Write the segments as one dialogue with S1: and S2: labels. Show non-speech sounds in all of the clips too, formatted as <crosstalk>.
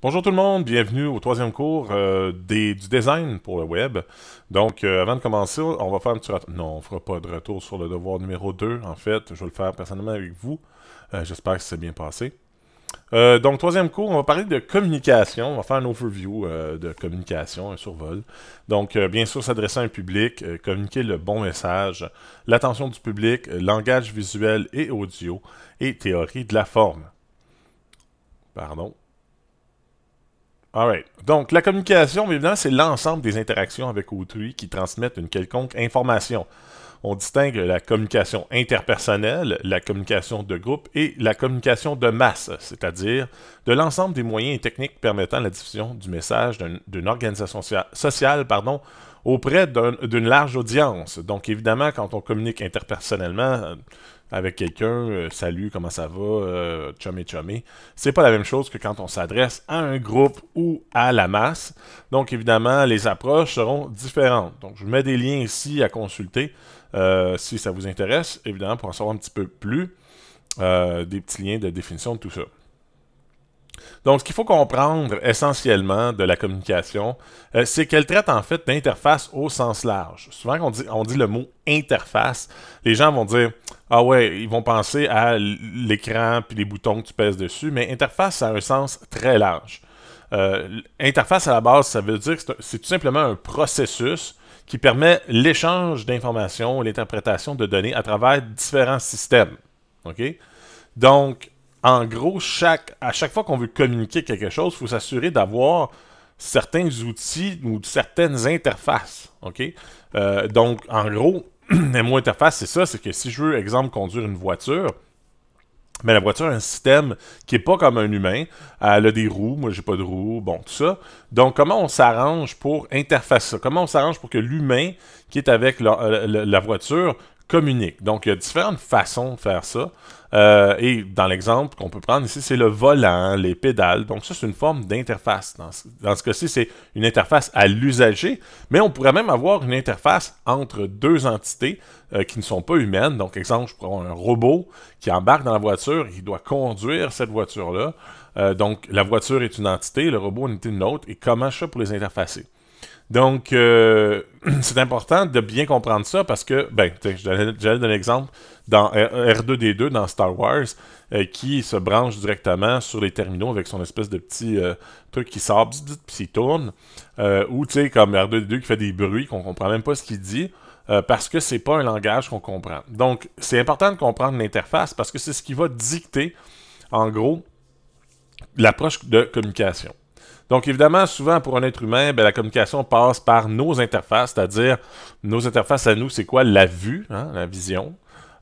S1: Bonjour tout le monde, bienvenue au troisième cours euh, du design pour le web. Donc, euh, avant de commencer, on va faire un petit retour. Non, on ne fera pas de retour sur le devoir numéro 2, en fait. Je vais le faire personnellement avec vous. Euh, j'espère que c'est bien passé. donc, troisième cours, on va parler de communication. On va faire un overview de communication, un survol. Donc, bien sûr, s'adresser à un public, communiquer le bon message, l'attention du public, langage visuel et audio, et théorie de la forme. Pardon, Alright. Donc, la communication, évidemment, c'est l'ensemble des interactions avec autrui qui transmettent une quelconque information. On distingue la communication interpersonnelle, la communication de groupe et la communication de masse, c'est-à-dire de l'ensemble des moyens et techniques permettant la diffusion du message d'une organisation sociale pardon, auprès d'une large audience. Donc évidemment, quand on communique interpersonnellement euh, avec quelqu'un, euh, salut, comment ça va, euh, chummy chumé, c'est pas la même chose que quand on s'adresse à un groupe ou à la masse. Donc évidemment, les approches seront différentes. Donc je mets des liens ici à consulter euh, si ça vous intéresse, évidemment, pour en savoir un petit peu plus. des petits liens de définition de tout ça. Donc, ce qu'il faut comprendre essentiellement de la communication, euh, c'est qu'elle traite en fait d'interface au sens large. Souvent, on dit, on dit le mot interface, les gens vont dire Ah ouais, ils vont penser à l'écran puis les boutons que tu pèses dessus, mais interface, ça a un sens très large. Euh, interface à la base, ça veut dire que c'est tout simplement un processus qui permet l'échange d'informations, l'interprétation de données à travers différents systèmes. OK? Donc, en gros, chaque, à chaque fois qu'on veut communiquer quelque chose, il faut s'assurer d'avoir certains outils ou certaines interfaces. Euh, donc, en gros, <clears throat> mots interface, c'est ça, c'est que si je veux, exemple, conduire une voiture, mais ben, la voiture a un système qui n'est pas comme un humain. Elle a des roues, moi j'ai pas de roues, bon, tout ça. Donc, comment on s'arrange pour interface ça? Comment on s'arrange pour que l'humain qui est avec euh, la voiture communique. Donc, il y a différentes façons de faire ça. Euh, et dans l'exemple qu'on peut prendre ici, c'est le volant, les pédales. Donc, ça, c'est une forme d'interface. Dans ce, cas-ci, c'est une interface à l'usager, mais on pourrait même avoir une interface entre deux entités euh, qui ne sont pas humaines. Donc, exemple, je prends un robot qui embarque dans la voiture, et qui doit conduire cette voiture-là. Euh, donc, la voiture est une entité, le robot est une autre. Et comment je fais pour les interfacer? Donc, euh, <clears throat> c'est important de bien comprendre ça parce que, ben, j'allais donner exemple dans euh, R2D2 dans Star Wars euh, qui se branche directement sur les terminaux avec son espèce de petit truc qui sort, puis il tourne. ou, tu sais, comme R2D2 qui fait des bruits qu'on comprend même pas ce qu'il dit. parce que c'est pas un langage qu'on comprend. Donc, c'est important de comprendre l'interface parce que c'est ce qui va dicter, en gros, l'approche de communication. Donc évidemment, souvent pour un être humain, ben, la communication passe par nos interfaces, c'est-à-dire nos interfaces à nous, c'est quoi la vue, hein, la vision,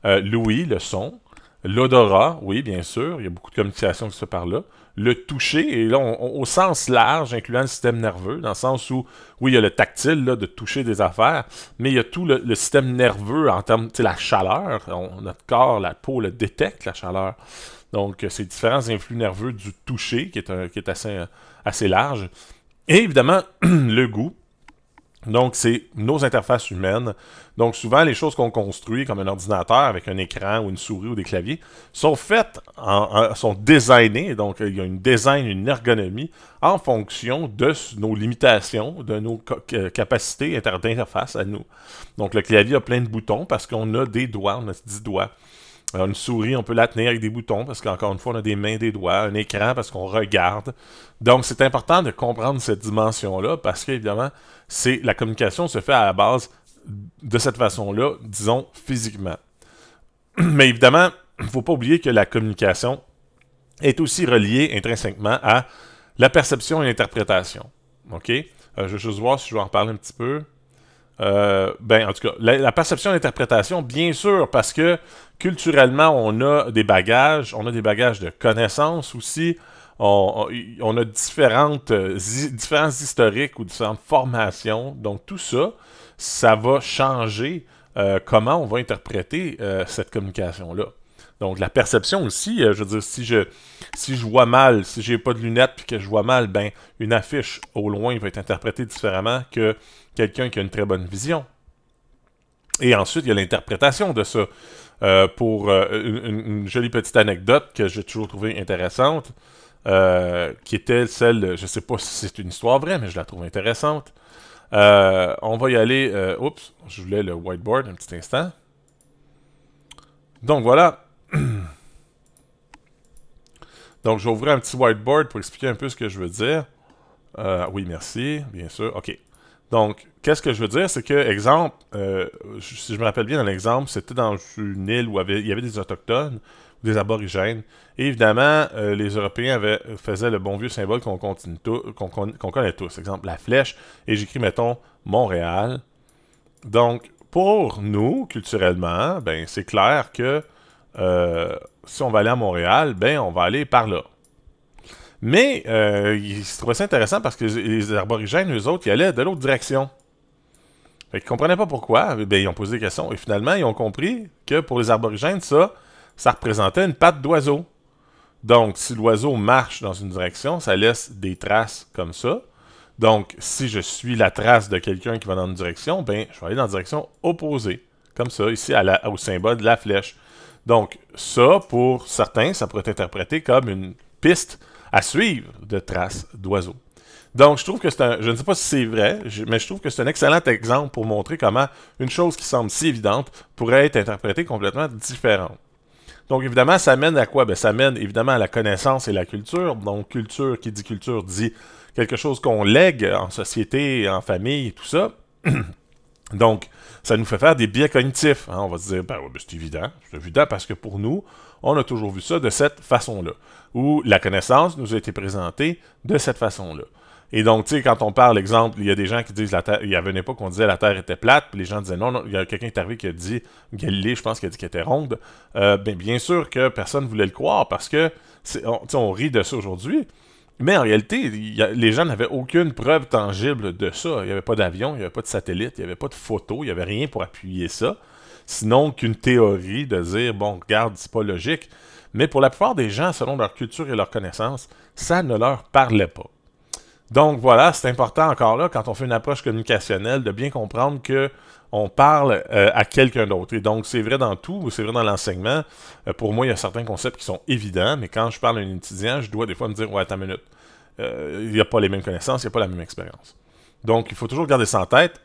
S1: euh, l'ouïe, le son, l'odorat, oui bien sûr, il y a beaucoup de communication qui se par là, le toucher, et là au sens large, incluant le système nerveux, dans le sens où, oui, il y a le tactile, là, de toucher des affaires, mais il y a tout le, système nerveux en termes, tu sais, la chaleur, notre corps, la peau le détecte, la chaleur. Donc, euh, ces différents influx nerveux du toucher, qui est, un, qui est assez euh, assez large. Et évidemment, <clears throat> le goût. Donc, c'est nos interfaces humaines. Donc, souvent, les choses qu'on construit, comme un ordinateur avec un écran ou une souris ou des claviers, sont faites, sont designées. Donc, il y a une design, une ergonomie en fonction de nos limitations, de nos capacités d'interface à nous. Donc, le clavier a plein de boutons parce qu'on a des doigts, on a 10 doigts. Euh, une souris, on peut la tenir avec des boutons parce qu'encore une fois, on a des mains, des doigts, un écran parce qu'on regarde. Donc, c'est important de comprendre cette dimension-là parce qu'évidemment, c'est la communication se fait à la base de cette façon-là, disons physiquement. <clears throat> Mais évidemment, il ne faut pas oublier que la communication est aussi reliée intrinsèquement à la perception et l'interprétation. OK? Euh, je vais juste voir si je vais en reparler un petit peu. Euh, ben, en tout cas, la perception et l'interprétation, bien sûr, parce que culturellement, on a des bagages, on a des bagages de connaissances aussi. On, a différentes, euh, différents historiques ou différentes formations. Donc, tout ça, ça va changer euh, comment on va interpréter euh, cette communication-là. Donc, la perception aussi, je veux dire, si je, si je vois mal, si j'ai pas de lunettes et que je vois mal, ben, une affiche au loin va être interprétée différemment que quelqu'un qui a une très bonne vision. Et ensuite, il y a l'interprétation de ça. Euh, pour euh, une, jolie petite anecdote que j'ai toujours trouvée intéressante, euh, qui était celle, je ne sais pas si c'est une histoire vraie, mais je la trouve intéressante. on va y aller. oups, je voulais le whiteboard un petit instant. Donc voilà. <clears throat> Donc, j'ouvre un petit whiteboard pour expliquer un peu ce que je veux dire. oui, merci, bien sûr. OK. Donc, Qu'est-ce que je veux dire, c'est que, exemple, euh, si je me rappelle bien dans l'exemple, c'était dans une île où il y avait des Autochtones, des aborigènes, et évidemment, euh, les Européens faisaient le bon vieux symbole qu'on connaît tous. Exemple, la flèche, et j'écris, mettons, Montréal. Donc, pour nous, culturellement, ben, c'est clair que euh, si on va aller à Montréal, ben, on va aller par là. Mais il se trouvait ça intéressant parce que les aborigènes, eux autres, ils allaient de l'autre direction. Ils ne comprenaient pas pourquoi. Ben, ils ont posé des questions. Et finalement, ils ont compris que pour les aborigènes, ça, ça représentait une patte d'oiseau. Donc, si l'oiseau marche dans une direction, ça laisse des traces comme ça. Donc, si je suis la trace de quelqu'un qui va dans une direction, ben, je vais aller dans la direction opposée. Comme ça, ici, à au symbole de la flèche. Donc, ça, pour certains, ça pourrait être interprété comme une piste à suivre de traces d'oiseaux. Donc, je trouve que c'est un. Je ne sais pas si c'est vrai, mais je trouve que c'est un excellent exemple pour montrer comment une chose qui semble si évidente pourrait être interprétée complètement différente. Donc, évidemment, ça mène à quoi ben, Ça mène évidemment à la connaissance et la culture. Donc, culture qui dit culture dit quelque chose qu'on lègue en société, en famille, tout ça. <clears throat> Donc, ça nous fait faire des biais cognitifs. Hein. On va se dire, ben, ben, c'est évident. C'est évident parce que pour nous, on a toujours vu ça de cette façon-là. Où la connaissance nous a été présentée de cette façon-là. Et donc, tu sais, quand on parle, exemple, il y a des gens qui disent la il y avait une époque qu'on disait la Terre était plate, puis les gens disaient non, non, il y a quelqu'un qui est arrivé qui a dit, Galilée, je pense, qu'il a dit qu'elle était ronde. Euh, ben, bien sûr que personne ne voulait le croire parce que, on, on rit de ça aujourd'hui. Mais en réalité, les gens n'avaient aucune preuve tangible de ça. Il n'y avait pas d'avion, il n'y avait pas de satellite, il n'y avait pas de photo, il n'y avait rien pour appuyer ça. Sinon qu'une théorie de dire, bon, regarde, c'est pas logique. Mais pour la plupart des gens, selon leur culture et leur connaissance, ça ne leur parlait pas. Donc voilà, c'est important encore là, quand on fait une approche communicationnelle, de bien comprendre que on parle euh, à quelqu'un d'autre. Et donc, c'est vrai dans tout, c'est vrai dans l'enseignement. Euh, pour moi, il y a certains concepts qui sont évidents, mais quand je parle à un étudiant, je dois des fois me dire Ouais, attends une minute. Euh, il n'y a pas les mêmes connaissances, il n'y a pas la même expérience. Donc, il faut toujours garder ça en tête.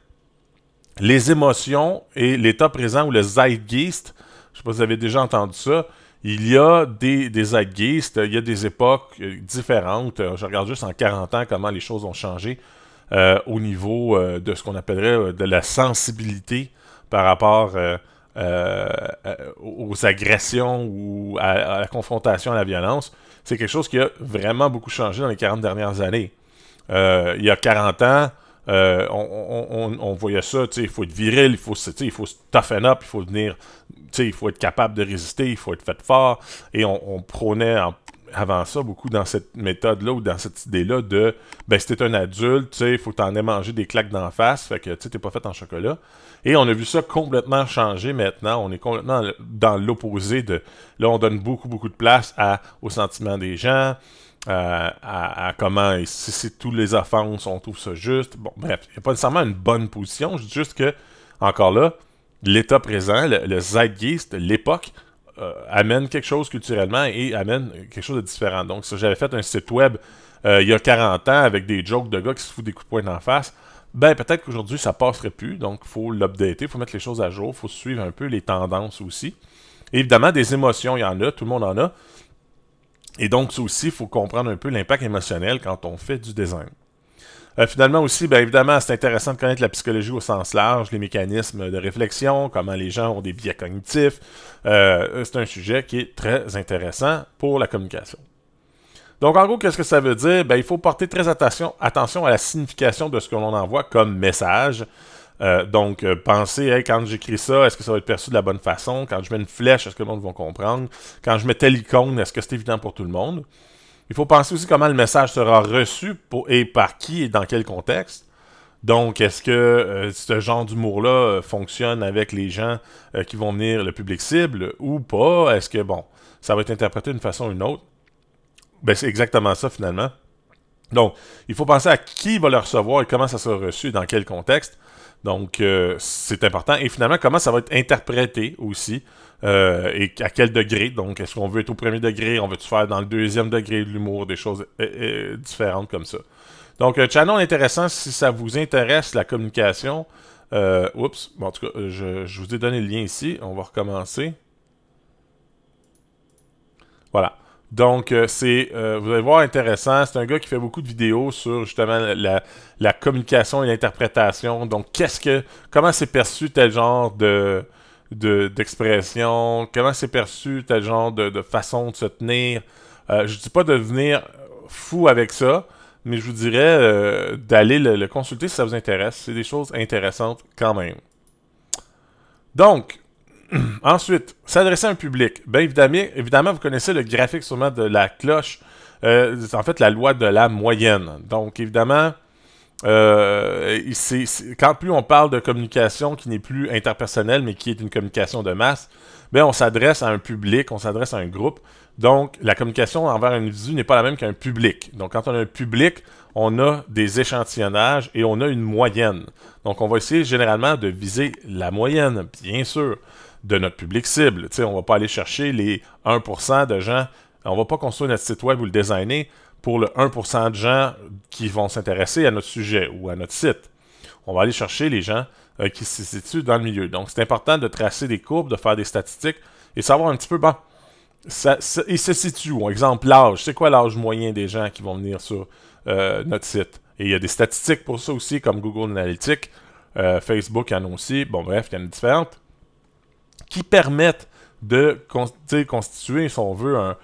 S1: Les émotions et l'état présent ou le Zeitgeist, je ne sais pas si vous avez déjà entendu ça, il y a des, des il y a des époques euh, différentes. Euh, je regarde juste en 40 ans comment les choses ont changé euh, au niveau de ce qu'on appellerait de la sensibilité par rapport aux agressions ou à, à, la confrontation, à la violence. C'est quelque chose qui a vraiment beaucoup changé dans les 40 dernières années. il y a 40 ans, euh, on, voyait ça, il faut être viril, il faut, il faut se toughen up, il faut venir, il faut être capable de résister, il faut être fait fort. Et on, prônait avant ça beaucoup dans cette méthode-là ou dans cette idée-là de ben si t'es un adulte, il faut t'en aller manger des claques d'en face, fait que t'es pas fait en chocolat. Et on a vu ça complètement changer maintenant. On est complètement dans l'opposé de là, on donne beaucoup, beaucoup de place à, au sentiment des gens à, comment, si tous les offenses, on trouve ça juste. Bon, bref, il n'y a pas nécessairement une bonne position. Je dis juste que, encore là, l'état présent, le, zeitgeist, l'époque, euh, amène quelque chose culturellement et amène quelque chose de différent. Donc, si j'avais fait un site web euh, il y a 40 ans avec des jokes de gars qui se foutent des coups de poing en face, ben peut-être qu'aujourd'hui, ça passerait plus. Donc, il faut l'updater, il faut mettre les choses à jour, il faut suivre un peu les tendances aussi. évidemment, des émotions, il y en a, tout le monde en a. Et donc, ça aussi, il faut comprendre un peu l'impact émotionnel quand on fait du design. Euh, finalement aussi, bien évidemment, c'est intéressant de connaître la psychologie au sens large, les mécanismes de réflexion, comment les gens ont des biais cognitifs. Euh, euh, c'est un sujet qui est très intéressant pour la communication. Donc, en gros, qu'est-ce que ça veut dire? Ben, il faut porter très attention à la signification de ce que l'on envoie comme message. Euh, donc, euh, pensez, quand j'écris ça, est-ce que ça va être perçu de la bonne façon? Quand je mets une flèche, est-ce que le monde va comprendre? Quand je mets telle icône, est-ce que c'est évident pour tout le monde? Il faut penser aussi comment le message sera reçu et par qui et dans quel contexte. Donc, est-ce que euh, ce genre d'humour-là fonctionne avec les gens qui vont venir, le public cible, ou pas? Est-ce que, bon, ça va être interprété d'une façon ou d'une autre? Ben, c'est exactement ça, finalement. Donc, il faut penser à qui va le recevoir et comment ça sera reçu et dans quel contexte. Donc, euh, c'est important. Et finalement, comment ça va être interprété aussi euh, et à quel degré. Donc, est-ce qu'on veut être au premier degré On veut-tu faire dans le deuxième degré de l'humour Des choses euh, différentes comme ça. Donc, channel intéressant si ça vous intéresse, la communication. oups, bon, en tout cas, je, je vous ai donné le lien ici. On va recommencer. Voilà. Donc, euh, c'est, euh, vous allez voir, intéressant. C'est un gars qui fait beaucoup de vidéos sur justement la, communication et l'interprétation. Donc, qu'est-ce que, comment c'est perçu tel genre de, d'expression, comment c'est perçu tel genre de, façon de se tenir. Euh, je ne dis pas de devenir fou avec ça, mais je vous dirais d'aller le consulter si ça vous intéresse. C'est des choses intéressantes quand même. Donc, <clears throat> Ensuite, s'adresser à un public. Bien évidemment, vous connaissez le graphique sûrement de la cloche. Euh, c'est en fait, la loi de la moyenne. Donc, évidemment, euh, quand plus on parle de communication qui n'est plus interpersonnelle, mais qui est une communication de masse, bien, on s'adresse à un public, on s'adresse à un groupe. Donc, la communication envers un individu n'est pas la même qu'un public. Donc, quand on a un public, on a des échantillonnages et on a une moyenne. Donc, on va essayer généralement de viser la moyenne, bien sûr de notre public cible. on ne va pas aller chercher les 1% de gens. On va pas construire notre site web ou le designer pour le 1% de gens qui vont s'intéresser à notre sujet ou à notre site. On va aller chercher les gens euh, qui se situent dans le milieu. Donc, c'est important de tracer des courbes, de faire des statistiques et savoir un petit peu, bon, ils se situent où? Exemple, l'âge. C'est quoi l'âge moyen des gens qui vont venir sur euh, notre site? Et il y a des statistiques pour ça aussi, comme Google Analytics, euh, Facebook en Bon, bref, il y en a différentes qui permettent de constituer, si on veut, un,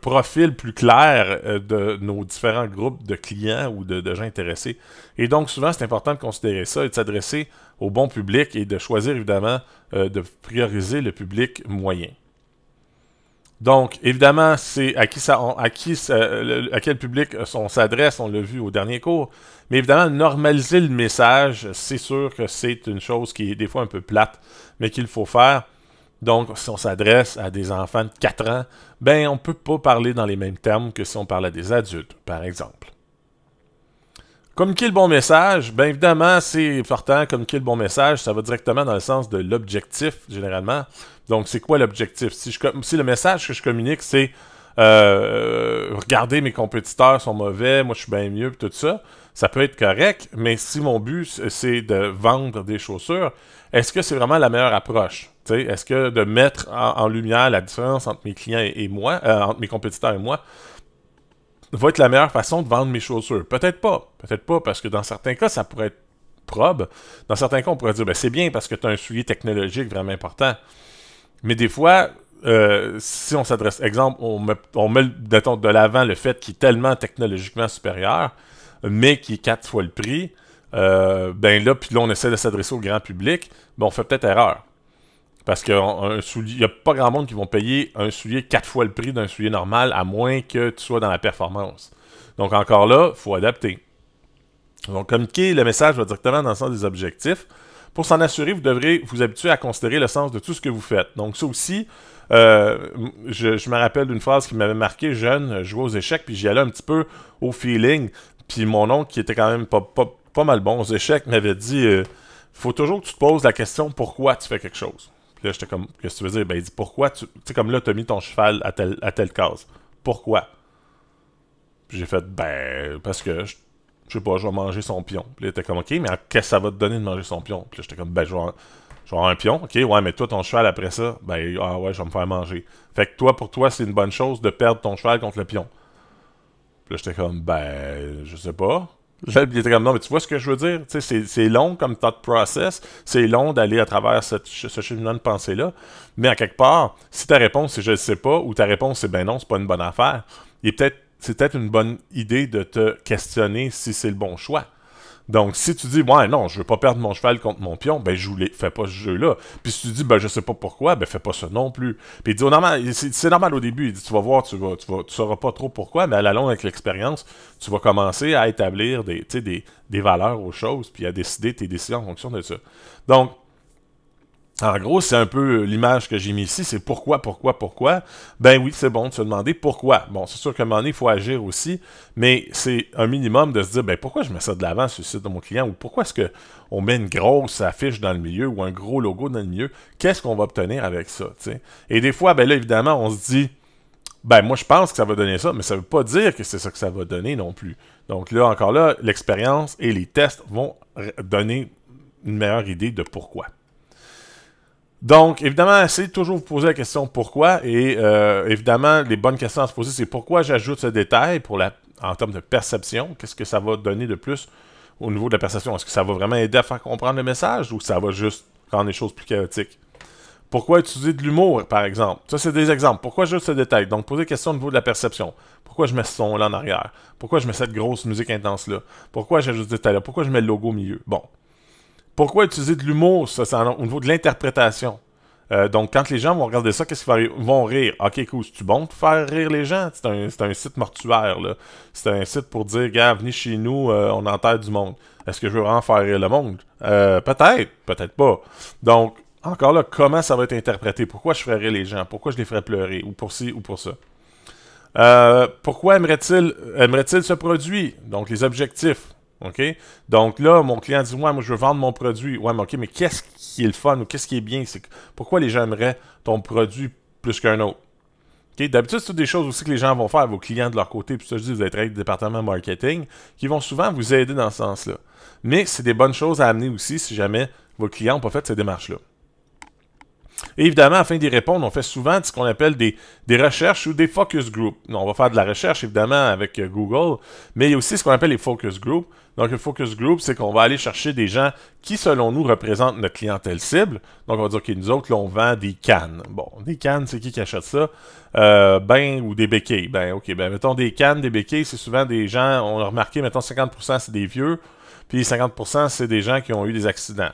S1: profil plus clair euh, de nos différents groupes de clients ou de, gens intéressés. Et donc, souvent, c'est important de considérer ça et de s'adresser au bon public et de choisir, évidemment, euh, de prioriser le public moyen. Donc, évidemment, c'est à qui ça, à qui euh, à quel public euh, on s'adresse, on l'a vu au dernier cours. Mais évidemment, normaliser le message, c'est sûr que c'est une chose qui est des fois un peu plate, mais qu'il faut faire. Donc, si on s'adresse à des enfants de 4 ans, ben on ne peut pas parler dans les mêmes termes que si on parle à des adultes, par exemple. Comme est le bon message, bien évidemment, c'est important. est le bon message, ça va directement dans le sens de l'objectif, généralement. Donc, c'est quoi l'objectif? Si, le message que je communique, c'est euh, regardez, mes compétiteurs sont mauvais, moi je suis bien mieux, tout ça, ça peut être correct, mais si mon but c'est de vendre des chaussures, est-ce que c'est vraiment la meilleure approche? Est-ce que de mettre en, lumière la différence entre mes clients et, moi, euh, entre mes compétiteurs et moi, va être la meilleure façon de vendre mes chaussures? Peut-être pas, peut-être pas, parce que dans certains cas, ça pourrait être probe. Dans certains cas, on pourrait dire, ben, c'est bien parce que tu as un soulier technologique vraiment important. Mais des fois, euh, si on s'adresse, exemple, on met, de l'avant le fait qu'il est tellement technologiquement supérieur, mais qu'il est quatre fois le prix, euh, ben là, puis là, on essaie de s'adresser au grand public, ben on fait peut-être erreur. Parce qu'il n'y a pas grand monde qui vont payer un soulier quatre fois le prix d'un soulier normal, à moins que tu sois dans la performance. Donc encore là, il faut adapter. Donc communiquer le message va directement dans le sens des objectifs. Pour s'en assurer, vous devrez vous habituer à considérer le sens de tout ce que vous faites. Donc ça aussi, euh, je, me rappelle d'une phrase qui m'avait marqué jeune, je euh, jouais aux échecs, puis j'y allais un petit peu au feeling. Puis mon oncle, qui était quand même pas, mal bon aux échecs, m'avait dit euh, Faut toujours que tu te poses la question pourquoi tu fais quelque chose. Puis là, j'étais comme Qu'est-ce que tu veux dire Ben, il dit Pourquoi tu. Tu sais, comme là, t'as mis ton cheval à telle, à telle case. Pourquoi Puis j'ai fait Ben, parce que je je sais pas, je vais manger son pion. Puis là, il était comme, ok, mais qu'est-ce que ça va te donner de manger son pion? Puis là, j'étais comme, ben, je vais, avoir un pion, ok, ouais, mais toi, ton cheval après ça, ben, ah ouais, je vais me faire manger. Fait que toi, pour toi, c'est une bonne chose de perdre ton cheval contre le pion. Puis là, j'étais comme, ben, je sais pas. Là, il était comme, non, mais tu vois ce que je veux dire? Tu sais, C'est long comme thought process, c'est long d'aller à travers cette, ce chemin de pensée-là, mais à quelque part, si ta réponse c'est je sais pas, ou ta réponse c'est ben non, c'est pas une bonne affaire, et peut-être c'est peut-être une bonne idée de te questionner si c'est le bon choix. Donc, si tu dis, ouais, non, je veux pas perdre mon cheval contre mon pion, ben, je voulais, fais pas ce jeu-là. Puis si tu dis, ben, je sais pas pourquoi, ben, fais pas ça non plus. Puis oh, dit, c'est normal au début. Il dit, tu vas voir, tu vas, tu sauras pas trop pourquoi, mais à la longue, avec l'expérience, tu vas commencer à établir des, des, des valeurs aux choses, puis à décider tes décisions en fonction de ça. Donc, en gros, c'est un peu l'image que j'ai mis ici, c'est pourquoi, pourquoi, pourquoi. Ben oui, c'est bon de se demander pourquoi. Bon, c'est sûr qu'à un moment donné, il faut agir aussi, mais c'est un minimum de se dire, ben pourquoi je mets ça de l'avant sur le site de mon client, ou pourquoi est-ce qu'on met une grosse affiche dans le milieu, ou un gros logo dans le milieu, qu'est-ce qu'on va obtenir avec ça, Et des fois, ben là, évidemment, on se dit, ben moi je pense que ça va donner ça, mais ça ne veut pas dire que c'est ça que ça va donner non plus. Donc là, encore là, l'expérience et les tests vont donner une meilleure idée de pourquoi. Donc, évidemment, essayez de toujours vous poser la question pourquoi. Et euh, évidemment, les bonnes questions à se poser, c'est pourquoi j'ajoute ce détail pour la, en termes de perception. Qu'est-ce que ça va donner de plus au niveau de la perception? Est-ce que ça va vraiment aider à faire comprendre le message ou ça va juste rendre les choses plus chaotiques? Pourquoi utiliser de l'humour, par exemple? Ça, c'est des exemples. Pourquoi j'ajoute ce détail? Donc, poser la question au niveau de la perception. Pourquoi je mets ce son-là en arrière? Pourquoi je mets cette grosse musique intense-là? Pourquoi j'ajoute ce détail-là? Pourquoi je mets le logo au milieu? Bon, pourquoi utiliser de l'humour ça, au niveau de l'interprétation? Euh, donc, quand les gens vont regarder ça, qu'est-ce qu'ils vont rire? Ok, cool, c'est-tu bon de faire rire les gens? C'est un, site mortuaire, là. C'est un site pour dire, gars, venez chez nous, euh, on enterre du monde. Est-ce que je veux vraiment faire rire le monde? Euh, peut-être, peut-être pas. Donc, encore là, comment ça va être interprété? Pourquoi je ferais rire les gens? Pourquoi je les ferais pleurer? Ou pour ci, ou pour ça? pourquoi aimerait-il aimerait-il ce produit? Donc, les objectifs. OK? Donc là, mon client dit Ouais, moi, je veux vendre mon produit. Ouais, mais OK, mais qu'est-ce qui est le fun ou qu'est-ce qui est bien? C'est pourquoi les gens aimeraient ton produit plus qu'un autre? OK? D'habitude, c'est des choses aussi que les gens vont faire, vos clients de leur côté. Puis ça, je dis, vous êtes avec le département marketing, qui vont souvent vous aider dans ce sens-là. Mais c'est des bonnes choses à amener aussi si jamais vos clients n'ont pas fait ces démarches-là. Et évidemment, afin d'y répondre, on fait souvent ce qu'on appelle des, recherches ou des focus groups. on va faire de la recherche, évidemment, avec euh, Google, mais il y a aussi ce qu'on appelle les focus groups. Donc, le focus group, c'est qu'on va aller chercher des gens qui, selon nous, représentent notre clientèle cible. Donc, on va dire, OK, nous autres, là, on vend des cannes. Bon, des cannes, c'est qui qui achète ça? Euh, ben, ou des béquilles. Ben, OK, ben, mettons des cannes, des béquilles, c'est souvent des gens, on a remarqué, mettons, 50% c'est des vieux, puis 50% c'est des gens qui ont eu des accidents.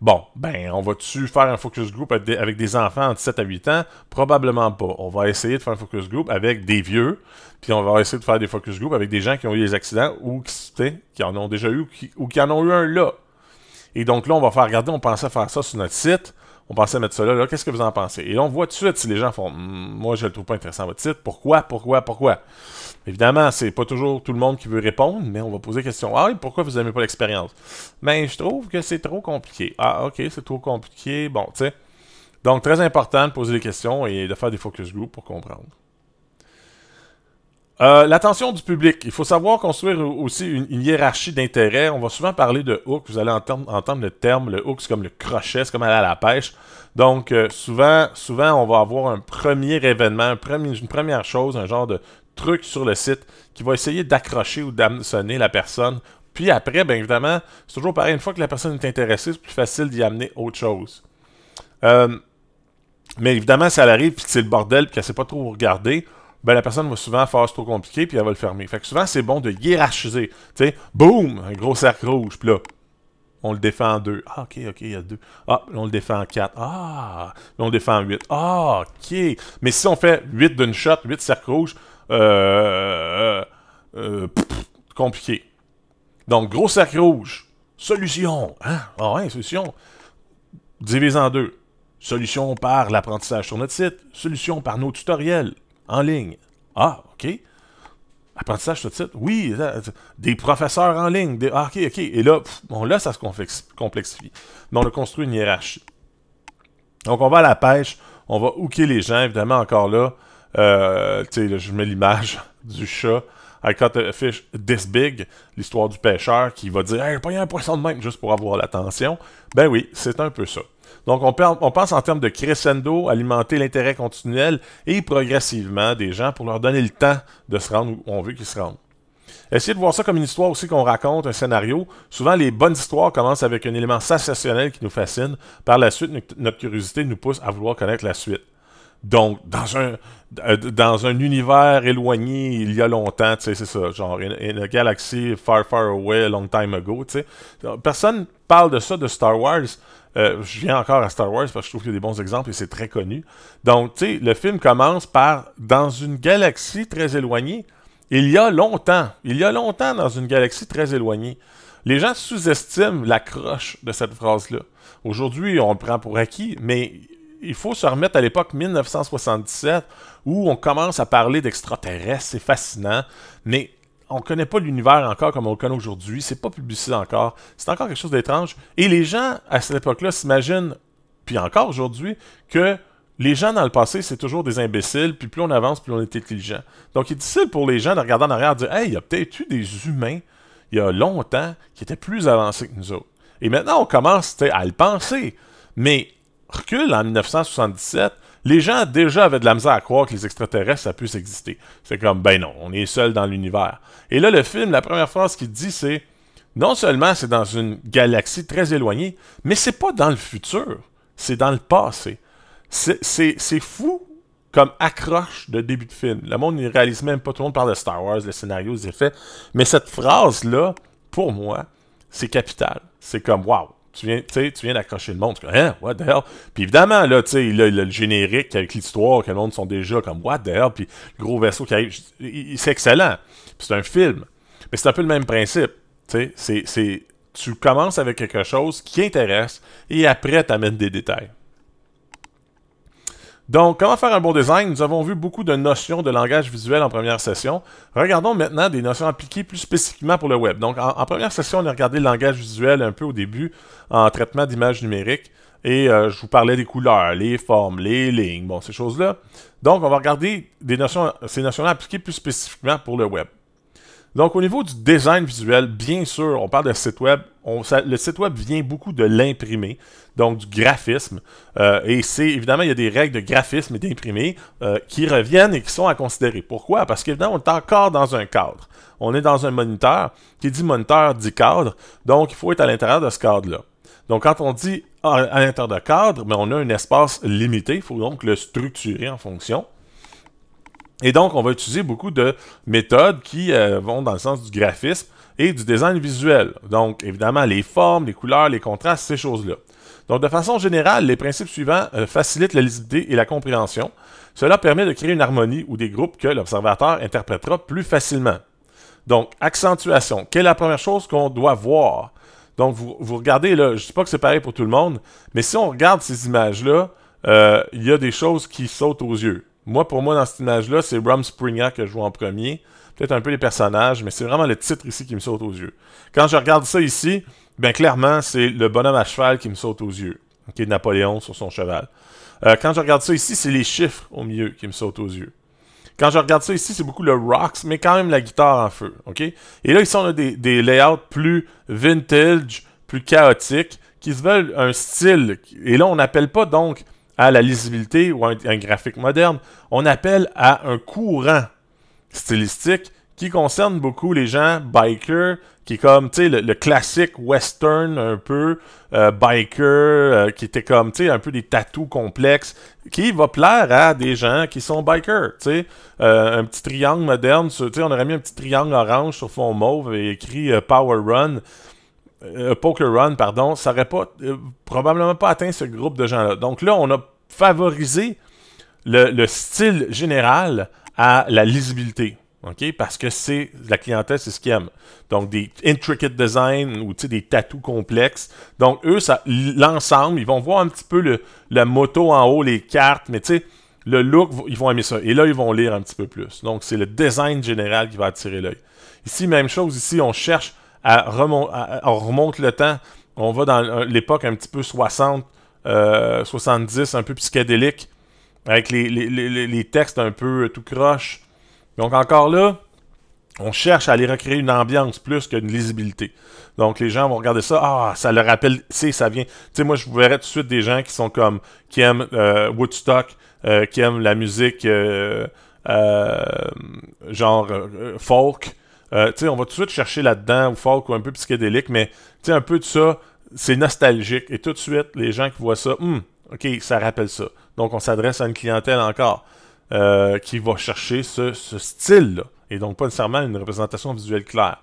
S1: Bon, ben, on va-tu faire un focus group avec des, enfants de 7 à 8 ans? Probablement pas. On va essayer de faire un focus group avec des vieux, puis on va essayer de faire des focus group avec des gens qui ont eu des accidents ou qui, qui en ont déjà eu ou qui, en ont eu un là. Et donc là, on va faire regarder, on pensait faire ça sur notre site, on pensait mettre ça là, qu'est-ce que vous en pensez? Et là, on voit tout de suite si les gens font, hmm, moi, je le trouve pas intéressant votre site, pourquoi, pourquoi, pourquoi? Évidemment, c'est pas toujours tout le monde qui veut répondre, mais on va poser des question. Ah, pourquoi vous n'aimez pas l'expérience? Mais ben, je trouve que c'est trop compliqué. Ah, ok, c'est trop compliqué. Bon, tu sais. Donc, très important de poser des questions et de faire des focus groups pour comprendre. Euh, l'attention du public. Il faut savoir construire aussi une, hiérarchie d'intérêts. On va souvent parler de hook. Vous allez entendre, entendre le terme. Le hook, c'est comme le crochet, c'est comme aller à la pêche. Donc, euh, souvent, souvent, on va avoir un premier événement, une première chose, un genre de, truc sur le site qui va essayer d'accrocher ou d'amener la personne. Puis après, bien évidemment, c'est toujours pareil, une fois que la personne est intéressée, c'est plus facile d'y amener autre chose. Euh, mais évidemment, si elle arrive puis que c'est le bordel puis qu'elle sait pas trop regarder, ben la personne va souvent faire trop compliqué puis elle va le fermer. Fait que souvent, c'est bon de hiérarchiser. Tu sais, boum, un gros cercle rouge, puis là, on le défend en deux. Ah, ok, ok, il y a deux. Ah, on le défend en quatre. Ah, on le défend en huit. Ah, ok. Mais si on fait huit d'une shot, huit cercles rouges, euh, euh, euh, compliqué. Donc, gros sac rouge. Solution. Hein? Ah ouais, solution. Divise en deux. Solution par l'apprentissage sur notre site. Solution par nos tutoriels en ligne. Ah, OK. Apprentissage sur notre site. Oui, des professeurs en ligne. Des... Ah, OK, OK. Et là, bon, là, ça se complexifie. Mais on a construit une hiérarchie. Donc, on va à la pêche. On va hooker les gens, évidemment, encore là. Euh, je mets l'image <laughs> du chat. I caught a fish this big, l'histoire du pêcheur qui va dire Hey, pas un poisson de même juste pour avoir l'attention. Ben oui, c'est un peu ça. Donc, on, on pense en termes de crescendo, alimenter l'intérêt continuel et progressivement des gens pour leur donner le temps de se rendre où on veut qu'ils se rendent. Essayez de voir ça comme une histoire aussi qu'on raconte, un scénario. Souvent, les bonnes histoires commencent avec un élément sensationnel qui nous fascine. Par la suite, notre curiosité nous pousse à vouloir connaître la suite. Donc, dans un, euh, dans un univers éloigné il y a longtemps, tu sais, c'est ça, genre une galaxie far, far away, long time ago, tu sais. Euh, personne parle de ça de Star Wars. Euh, je viens encore à Star Wars parce que je trouve qu'il y a des bons exemples et c'est très connu. Donc, tu sais, le film commence par dans une galaxie très éloignée. Il y a longtemps, il y a longtemps dans une galaxie très éloignée. Les gens sous-estiment l'accroche de cette phrase-là. Aujourd'hui, on le prend pour acquis, mais il faut se remettre à l'époque 1977 où on commence à parler d'extraterrestres, c'est fascinant, mais on ne connaît pas l'univers encore comme on le connaît aujourd'hui, c'est pas publicisé encore, c'est encore quelque chose d'étrange. Et les gens à cette époque-là s'imaginent, puis encore aujourd'hui, que les gens dans le passé, c'est toujours des imbéciles, puis plus on avance, plus on est intelligent. Donc, il est difficile pour les gens de regarder en arrière et de dire Hey, il y a peut-être eu des humains, il y a longtemps, qui étaient plus avancés que nous autres. Et maintenant, on commence à le penser. Mais recule en 1977, les gens déjà avaient de la misère à croire que les extraterrestres, ça puisse exister. C'est comme, ben non, on est seul dans l'univers. Et là, le film, la première phrase qu'il dit, c'est non seulement c'est dans une galaxie très éloignée, mais c'est pas dans le futur, c'est dans le passé. C'est fou comme accroche de début de film. Le monde ne réalise même pas, tout le monde parle de Star Wars, les scénarios, les effets, mais cette phrase-là, pour moi, c'est capital. C'est comme, waouh, tu viens, d'accrocher le monde. Tu dis, hein, Puis évidemment, là, tu sais, le générique avec l'histoire que le monde sont déjà comme, what the hell? Puis le gros vaisseau qui arrive, c'est excellent. Puis c'est un film. Mais c'est un peu le même principe. Tu sais, c'est, tu commences avec quelque chose qui intéresse et après, tu amènes des détails. Donc, comment faire un bon design Nous avons vu beaucoup de notions de langage visuel en première session. Regardons maintenant des notions appliquées plus spécifiquement pour le web. Donc, en, première session, on a regardé le langage visuel un peu au début en traitement d'images numériques. Et euh, je vous parlais des couleurs, les formes, les lignes, bon, ces choses-là. Donc, on va regarder des notions, ces notions-là appliquées plus spécifiquement pour le web. Donc, au niveau du design visuel, bien sûr, on parle de site web. le site web vient beaucoup de l'imprimer donc du graphisme. Euh, et évidemment, il y a des règles de graphisme et d'imprimé euh, qui reviennent et qui sont à considérer. Pourquoi? Parce qu'évidemment, on est encore dans un cadre. On est dans un moniteur. Qui dit moniteur dit cadre. Donc, il faut être à l'intérieur de ce cadre-là. Donc, quand on dit à, l'intérieur de cadre, mais ben, on a un espace limité. Il faut donc le structurer en fonction. Et donc, on va utiliser beaucoup de méthodes qui euh, vont dans le sens du graphisme et du design visuel. Donc, évidemment, les formes, les couleurs, les contrastes, ces choses-là. Donc, de façon générale, les principes suivants euh, facilitent la lisibilité et la compréhension. Cela permet de créer une harmonie ou des groupes que l'observateur interprétera plus facilement. Donc, accentuation. Quelle est la première chose qu'on doit voir? Donc, vous, regardez, là, je ne dis pas que c'est pareil pour tout le monde, mais si on regarde ces images-là, euh, il y a des choses qui sautent aux yeux. Moi, pour moi, dans cette image-là, c'est Rum Springer que je vois en premier. Peut-être un peu les personnages, mais c'est vraiment le titre ici qui me saute aux yeux. Quand je regarde ça ici, Bien clairement, c'est le bonhomme à cheval qui me saute aux yeux, Napoléon sur son cheval. Euh, quand je regarde ça ici, c'est les chiffres au milieu qui me sautent aux yeux. Quand je regarde ça ici, c'est beaucoup le rocks, mais quand même la guitare en feu, Et là, ici, on a des, layouts plus vintage, plus chaotiques, qui se veulent un style. Et là, on n'appelle pas donc à la lisibilité ou à un, graphique moderne, on appelle à un courant stylistique qui concerne beaucoup les gens biker » qui est comme, tu sais, le, classique western un peu, euh, biker, euh, qui était comme, tu sais, un peu des tatous complexes, qui va plaire à des gens qui sont bikers, tu sais. Euh, un petit triangle moderne, tu sais, on aurait mis un petit triangle orange sur fond mauve et écrit Power Run. Poker Run, pardon, ça n'aurait pas, probablement pas atteint ce groupe de gens-là. Donc là, on a favorisé le style général à la lisibilité. Parce que c'est la clientèle, c'est ce qu'ils aiment. Donc, des intricate designs ou des tatous complexes. Donc, eux, ça, l'ensemble, ils vont voir un petit peu le, la moto en haut, les cartes, mais tu sais, le look, ils vont aimer ça. Et là, ils vont lire un petit peu plus. Donc, c'est le design général qui va attirer l'œil. Ici, même chose. Ici, on cherche à, remonter remonte le temps. On va dans l'époque un petit peu 60, 70, euh, un peu psychédélique, avec les, les textes un peu tout croche. Donc encore là, on cherche à aller recréer une ambiance plus qu'une lisibilité. Donc les gens vont regarder ça, ah, ça le rappelle, c'est ça vient. Tu sais, moi je verrais tout de suite des gens qui sont comme, qui aiment euh, Woodstock, euh, qui aiment la musique euh, genre folk. tu sais, on va tout de suite chercher là-dedans, ou folk, ou un peu psychédélique, mais tu sais, un peu de ça, c'est nostalgique. Et tout de suite, les gens qui voient ça, hum, ok, ça rappelle ça. Donc on s'adresse à une clientèle encore. Euh, qui va chercher ce, style-là, et donc pas nécessairement une représentation visuelle claire.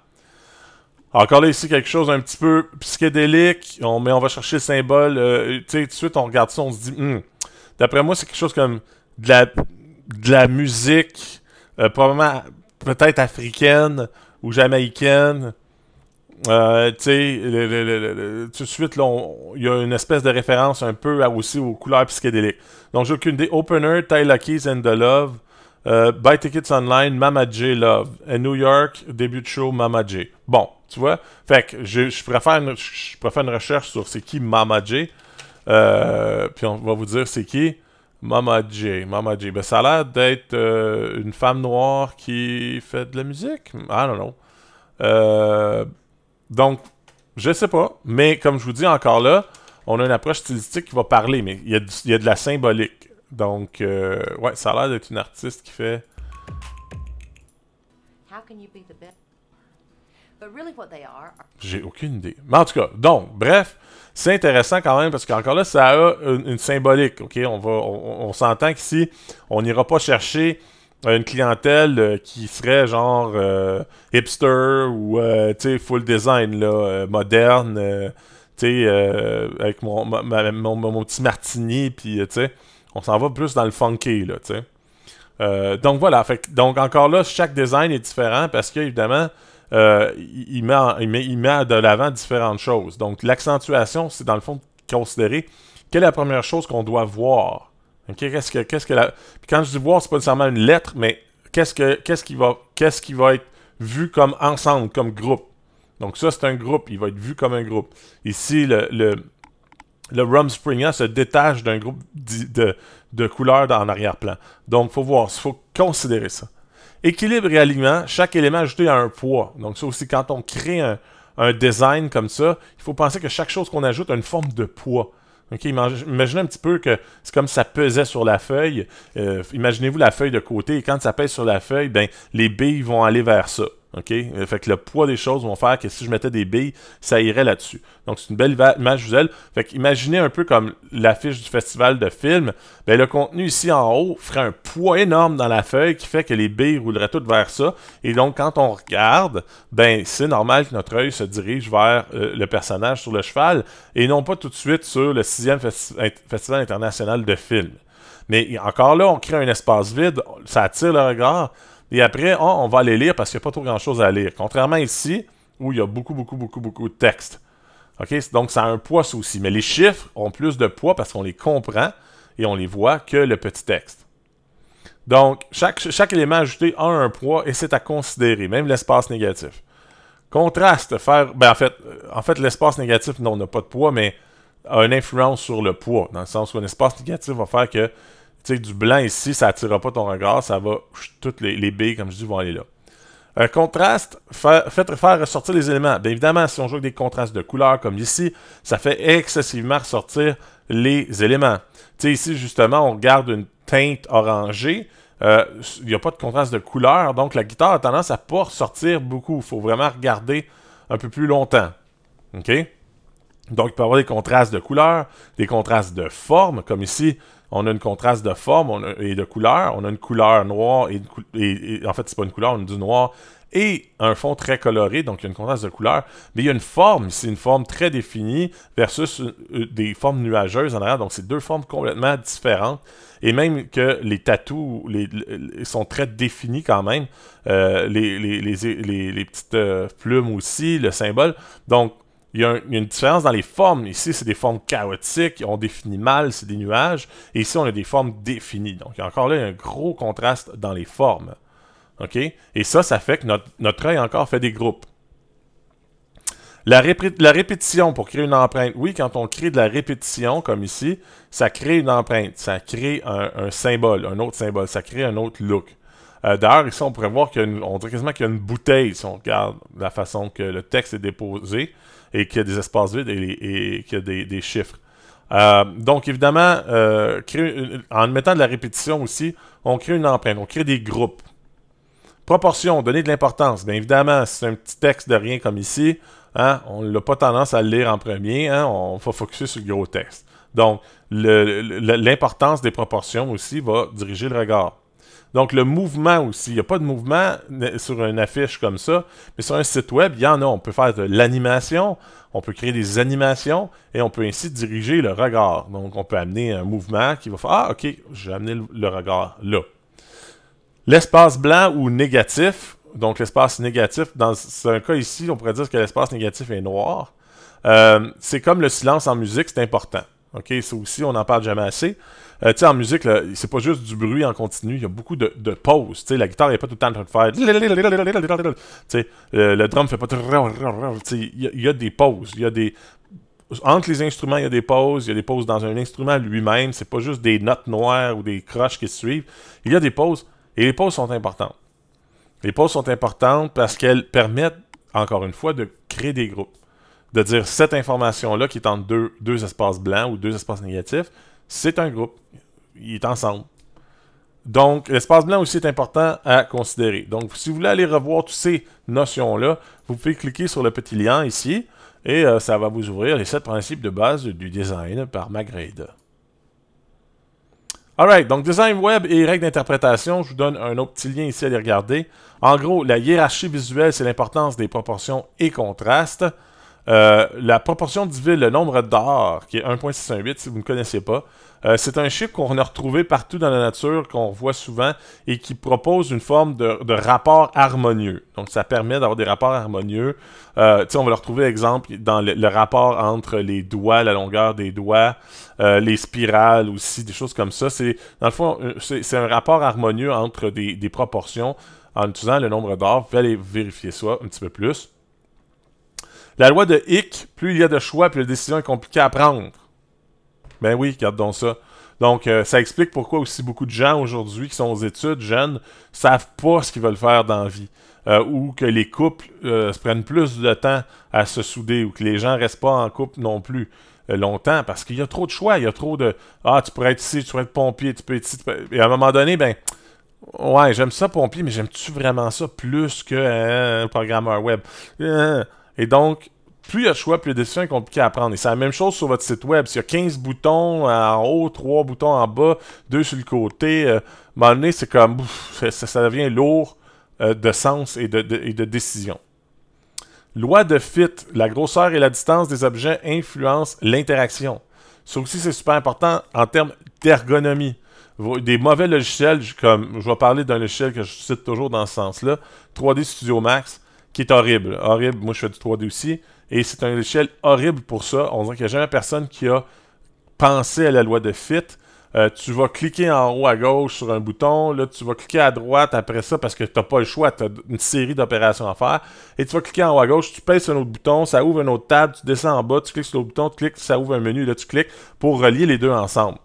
S1: Encore là, ici, quelque chose un petit peu psychédélique, on, mais on va chercher le symbole. Euh, tu sais, tout de suite, on regarde ça, on se dit, hmm, d'après moi, c'est quelque chose comme de la, musique, euh, probablement peut-être africaine ou jamaïcaine, euh, tu sais tout de suite, il y a une espèce de référence un peu aussi aux couleurs psychédéliques. Donc, j'ai aucune idée. Opener, Tyler Keys and the Love, euh, Buy Tickets Online, Mama J Love. Et New York, début de show, Mama J. Bon, tu vois? Fait que je préfère, une, une recherche sur c'est qui Mama J. Euh, puis on va vous dire c'est qui. Mama J. Mama J. Ben, ça a l'air d'être une femme noire qui fait de la musique. I don't know. Euh, donc, je sais pas, mais comme je vous dis encore là, on a une approche stylistique qui va parler, mais il y, a, y a de la symbolique. Donc, euh, ouais, ça a l'air d'être une artiste qui fait. J'ai aucune idée. Mais en tout cas, donc, bref, c'est intéressant quand même parce qu'encore là, ça a une, symbolique. Ok, on va, on, on s'entend qu'ici, on n'ira pas chercher une clientèle euh, qui serait genre euh, hipster ou euh, full design là, moderne, avec mon, mon, mon, petit martini, puis on s'en va plus dans le funky. Là, donc voilà, donc encore là, chaque design est différent parce qu'évidemment, il, met, il, met, il met de l'avant différentes choses. Donc l'accentuation, c'est dans le fond considérer quelle est la première chose qu'on doit voir ce qu'est-ce que quand je dis voir, c'est pas nécessairement une lettre, mais qu'est-ce, que, qu'est-ce, qui va, qu'est-ce qui va être vu comme ensemble, comme groupe. Donc ça, c'est un groupe. Il va être vu comme un groupe. Ici, le, le, le Rumspringa se détache d'un groupe de, couleurs en arrière-plan. Donc, il faut voir, il faut considérer ça. Équilibre et alignement, chaque élément ajouté a un poids. Donc ça aussi, quand on crée un, un design comme ça, il faut penser que chaque chose qu'on ajoute a une forme de poids. Ok, imaginez un petit peu que c'est comme ça pesait sur la feuille. Euh, imaginez-vous la feuille de côté et quand ça pèse sur la feuille, ben, les billes vont aller vers ça. Euh, fait que le poids des choses vont faire que si je mettais des billes, ça irait là-dessus. Donc, c'est une belle image visuelle. Fait imaginez un peu comme l'affiche du festival de films. Ben, le contenu ici en haut ferait un poids énorme dans la feuille qui fait que les billes rouleraient toutes vers ça. Et donc, quand on regarde, ben, c'est normal que notre œil se dirige vers euh, le personnage sur le cheval et non pas tout de suite sur le sixième festival international de films. Mais encore là, on crée un espace vide, ça attire le regard, et après, oh, on va les lire parce qu'il n'y a pas trop grand-chose à lire. Contrairement ici, où il y a beaucoup, beaucoup, beaucoup, beaucoup de texte. Donc, ça a un poids, aussi. Mais les chiffres ont plus de poids parce qu'on les comprend et on les voit que le petit texte. Donc, chaque, chaque élément ajouté a un poids et c'est à considérer, même l'espace négatif. Contraste, faire... Ben en fait, euh, en fait l'espace négatif, non, n'a pas de poids, mais a une influence sur le poids, dans le sens où un espace négatif va faire que sais, du blanc ici, ça attira pas ton regard, ça va. Toutes les, les billes, comme je dis, vont aller là. Euh, contraste, faites faire ressortir les éléments. Bien évidemment, si on joue avec des contrastes de couleurs comme ici, ça fait excessivement ressortir les éléments. Tu sais, ici, justement, on regarde une teinte orangée. Il euh, n'y a pas de contraste de couleur, donc la guitare a tendance à ne pas ressortir beaucoup. Il faut vraiment regarder un peu plus longtemps. OK? Donc, il peut y avoir des contrastes de couleurs, des contrastes de forme, comme ici, on a une contraste de forme et de couleur. On a une couleur noire et, en fait, c'est pas une couleur, on a du noir et un fond très coloré, donc il y a une contraste de couleur, mais il y a une forme c'est une forme très définie versus euh, euh, des formes nuageuses en arrière, donc c'est deux formes complètement différentes, et même que les tatous sont très définis quand même, euh, les, les, petites plumes aussi, le symbole, donc il y, a une différence dans les formes. Ici, c'est des formes chaotiques, on définit mal, c'est des nuages. Et ici, on a des formes définies. Donc, encore là, il y a un gros contraste dans les formes. OK? Et ça, ça fait que notre, œil encore fait des groupes. La, répétition pour créer une empreinte. Oui, quand on crée de la répétition, comme ici, ça crée une empreinte, ça crée un, symbole, un autre symbole, ça crée un autre look. Euh, d'ailleurs, ici, on pourrait voir qu'on dirait quasiment qu'il y a une bouteille, si on regarde la façon que le texte est déposé et qu'il y a des espaces vides et, qu'il y a des, chiffres. Euh, donc, évidemment, euh, en mettant de la répétition aussi, on crée une empreinte, on crée des groupes. Proportion, donner de l'importance. Bien évidemment, c'est un petit texte de rien comme ici. Hein, on n'a pas tendance à le lire en premier. Hein, on va focuser sur le gros texte. Donc, l'importance des proportions aussi va diriger le regard. Donc, le mouvement aussi. Il n'y a pas de mouvement sur une affiche comme ça, mais sur un site web, il y en a. On peut faire de l'animation, on peut créer des animations et on peut ainsi diriger le regard. Donc, on peut amener un mouvement qui va faire Ah, OK, j'ai amené le regard là. L'espace blanc ou négatif. Donc, l'espace négatif, dans un cas ici, on pourrait dire que l'espace négatif est noir. Euh, c'est comme le silence en musique, c'est important. OK, ça aussi, on n'en parle jamais assez. Euh, en musique, c'est pas juste du bruit en continu, il y a beaucoup de, pauses. Tu la guitare n'est pas tout le temps en train de faire. le drum fait pas. il y, a des pauses. Il y a des. Entre les instruments, il y a des pauses. Il y a des pauses dans un instrument lui-même. C'est pas juste des notes noires ou des croches qui se suivent. Il y a des pauses. Et les pauses sont importantes. Les pauses sont importantes parce qu'elles permettent, encore une fois, de créer des groupes. De dire cette information-là qui est entre deux espaces blancs ou deux espaces négatifs, c'est un groupe. Il est ensemble. Donc, l'espace blanc aussi est important à considérer. Donc, si vous voulez aller revoir toutes ces notions-là, vous pouvez cliquer sur le petit lien ici et euh, ça va vous ouvrir les sept principes de base du design par Magrade. Alright, donc design web et règles d'interprétation, je vous donne un autre petit lien ici à les regarder. En gros, la hiérarchie visuelle, c'est l'importance des proportions et contrastes. Euh, la proportion ville le nombre d'or, qui est 1.618 si vous ne connaissez pas, euh, c'est un chiffre qu'on a retrouvé partout dans la nature, qu'on voit souvent et qui propose une forme de, rapport harmonieux. Donc ça permet d'avoir des rapports harmonieux. Euh, on va le retrouver, exemple, dans le, rapport entre les doigts, la longueur des doigts, les spirales aussi, des choses comme ça. C'est, fond, c'est un rapport harmonieux entre des, des proportions en utilisant le nombre d'or. Vous pouvez vérifier ça un petit peu plus. La loi de Hick, plus il y a de choix, plus la décision est compliquée à prendre. Ben oui, gardons ça. Donc, euh, ça explique pourquoi aussi beaucoup de gens aujourd'hui qui sont aux études, jeunes, savent pas ce qu'ils veulent faire dans la vie. Euh, ou que les couples euh, se prennent plus de temps à se souder, ou que les gens restent pas en couple non plus longtemps, parce qu'il y a trop de choix, il y a trop de « Ah, tu pourrais être ici, tu pourrais être pompier, tu peux être ici... Et à un moment donné, ben... Ouais, j'aime ça pompier, mais j'aime-tu vraiment ça plus que hein, programmeur web? Et donc, plus il y a de choix, plus les décisions est compliquées à prendre. Et c'est la même chose sur votre site web. S'il y a 15 boutons en haut, 3 boutons en bas, 2 sur le côté, euh, à un moment donné, c'est comme, ça, devient lourd euh, de sens et de, et de décision. Loi de fit, la grosseur et la distance des objets influencent l'interaction. Ça aussi, c'est super important en termes d'ergonomie. Des mauvais logiciels, comme je vais parler d'un logiciel que je cite toujours dans ce sens-là, 3D Studio Max, qui est horrible. Horrible, moi je fais du 3D aussi. Et c'est une échelle horrible pour ça. On dirait qu'il n'y a jamais personne qui a pensé à la loi de Fit. Euh, tu vas cliquer en haut à gauche sur un bouton, là tu vas cliquer à droite après ça parce que tu n'as pas le choix, tu as une série d'opérations à faire. Et tu vas cliquer en haut à gauche, tu pèses sur un autre bouton, ça ouvre une autre table, tu descends en bas, tu cliques sur l'autre bouton, tu cliques, ça ouvre un menu, là tu cliques pour relier les deux ensemble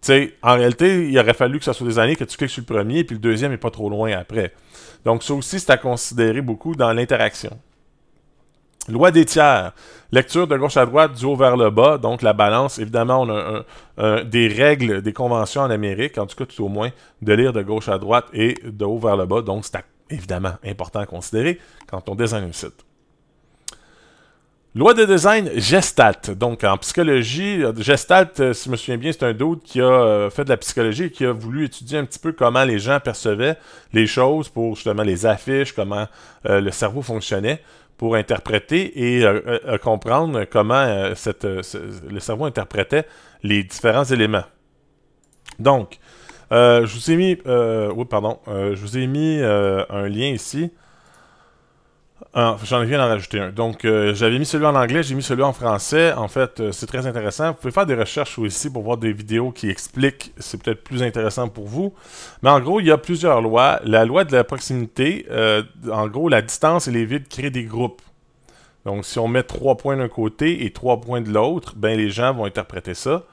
S1: sais, en réalité, il aurait fallu que ce soit des années que tu cliques sur le premier, puis le deuxième est pas trop loin après. Donc, ça aussi, c'est à considérer beaucoup dans l'interaction. Loi des tiers. Lecture de gauche à droite, du haut vers le bas. Donc, la balance. Évidemment, on a des règles, des conventions en Amérique, en tout cas, tout au moins, de lire de gauche à droite et de haut vers le bas. Donc, c'est évidemment important à considérer quand on désigne un site. Loi de design Gestat. Donc, en psychologie, euh, Gestat, euh, si je me souviens bien, c'est un doute qui a euh, fait de la psychologie et qui a voulu étudier un petit peu comment les gens percevaient les choses pour justement les affiches, comment le cerveau fonctionnait pour interpréter et comprendre comment le cerveau interprétait les différents éléments. Donc, je vous ai mis, pardon, je vous ai mis un lien ici ah, J'en viens en rajouter un. Donc, euh, j'avais mis celui en anglais, j'ai mis celui en français. En fait, euh, c'est très intéressant. Vous pouvez faire des recherches aussi pour voir des vidéos qui expliquent. C'est peut-être plus intéressant pour vous. Mais en gros, il y a plusieurs lois. La loi de la proximité, euh, en gros, la distance et les vides créent des groupes. Donc, si on met trois points d'un côté et trois points de l'autre, ben les gens vont interpréter ça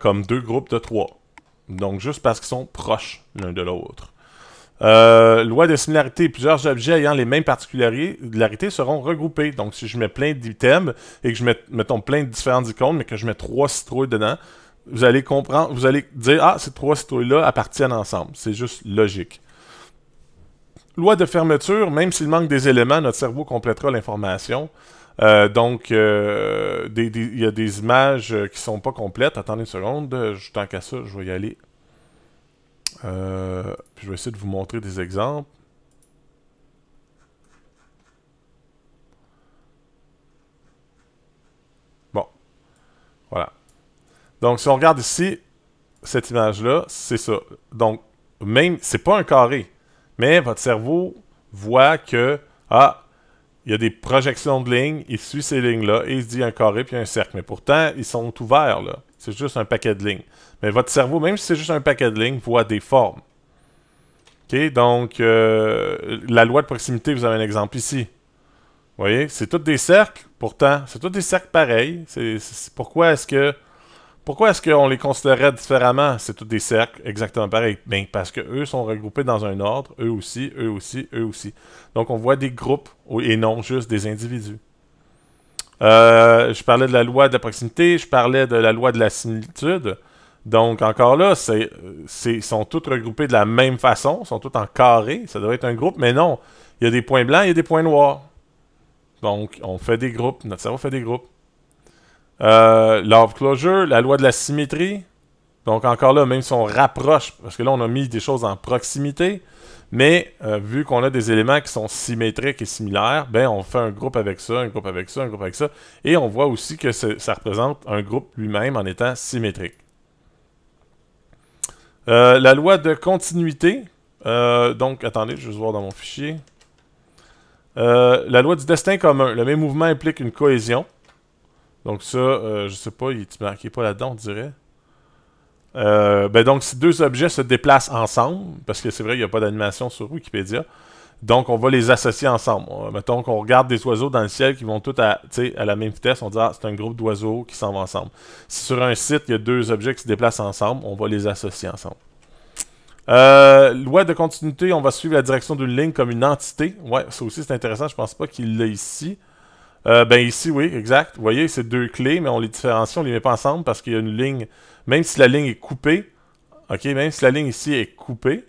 S1: comme deux groupes de trois. Donc, juste parce qu'ils sont proches l'un de l'autre. Euh, loi de similarité. Plusieurs objets ayant les mêmes particularités seront regroupés. Donc, si je mets plein d'items et que je mets, mettons, plein de différentes icônes, mais que je mets trois citrouilles dedans, vous allez comprendre, vous allez dire, ah, ces trois citrouilles-là appartiennent ensemble. C'est juste logique. Loi de fermeture, même s'il manque des éléments, notre cerveau complétera l'information. Euh, donc, euh, il y a des images qui ne sont pas complètes. Attendez une seconde, je, tant qu'à ça, je vais y aller euh, je vais essayer de vous montrer des exemples. Bon. Voilà. Donc, si on regarde ici, cette image-là, c'est ça. Donc, même, c'est pas un carré, mais votre cerveau voit que, ah, il y a des projections de lignes, il suit ces lignes-là, et il se dit un carré puis un cercle. Mais pourtant, ils sont ouverts, là. C'est juste un paquet de lignes. Mais votre cerveau, même si c'est juste un paquet de lignes, voit des formes. OK? Donc, euh, la loi de proximité, vous avez un exemple ici. Vous voyez? C'est tous des cercles, pourtant. C'est tous des cercles pareils. C'est, pourquoi est-ce que... Pourquoi est-ce qu'on les considérerait différemment? C'est tous des cercles exactement pareils. Bien, parce qu'eux sont regroupés dans un ordre, eux aussi, eux aussi, eux aussi. Donc, on voit des groupes et non juste des individus. Euh, je parlais de la loi de la proximité, je parlais de la loi de la similitude. Donc, encore là, ils sont tous regroupés de la même façon, sont tous en carré, ça doit être un groupe, mais non. Il y a des points blancs, il y a des points noirs. Donc, on fait des groupes, notre cerveau fait des groupes. Euh, love closure, la loi de la symétrie. Donc, encore là, même si on rapproche, parce que là, on a mis des choses en proximité, mais euh, vu qu'on a des éléments qui sont symétriques et similaires, ben on fait un groupe avec ça, un groupe avec ça, un groupe avec ça. Et on voit aussi que ça représente un groupe lui-même en étant symétrique. Euh, la loi de continuité. Euh, donc, attendez, je vais voir dans mon fichier. Euh, la loi du destin commun. Le même mouvement implique une cohésion. Donc ça, je sais pas, il est marqué pas là-dedans, on dirait. ben donc, si deux objets se déplacent ensemble, parce que c'est vrai, qu'il n'y a pas d'animation sur Wikipédia, donc, on va les associer ensemble. Euh, mettons qu'on regarde des oiseaux dans le ciel qui vont tous à, à la même vitesse. On dit, ah, c'est un groupe d'oiseaux qui s'en vont ensemble. Si sur un site, il y a deux objets qui se déplacent ensemble, on va les associer ensemble. Euh, loi de continuité, on va suivre la direction d'une ligne comme une entité. Ouais, ça aussi c'est intéressant, je pense pas qu'il l'a ici. Euh, ben ici, oui, exact. Vous voyez, c'est deux clés, mais on les différencie, on les met pas ensemble parce qu'il y a une ligne. Même si la ligne est coupée, ok, même si la ligne ici est coupée,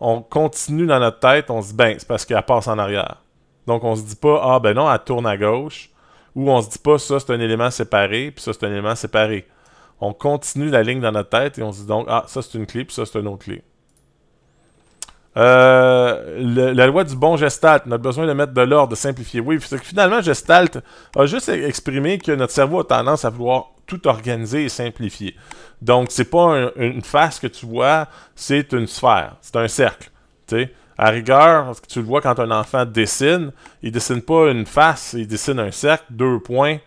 S1: on continue dans notre tête, on se dit, ben, c'est parce qu'elle passe en arrière. Donc, on se dit pas, ah, ben non, elle tourne à gauche. Ou on se dit pas, ça, c'est un élément séparé, puis ça, c'est un élément séparé. On continue la ligne dans notre tête et on se dit donc, ah, ça, c'est une clé, puis ça, c'est une autre clé. Euh, la loi du bon gestalt, notre besoin de mettre de l'ordre, de simplifier. Oui, que finalement, gestalt a juste exprimé que notre cerveau a tendance à vouloir tout organiser et simplifier. Donc, c'est pas une face que tu vois, c'est une sphère, c'est un cercle. À rigueur, tu le vois quand un enfant dessine, il dessine pas une face, il dessine un cercle, deux points,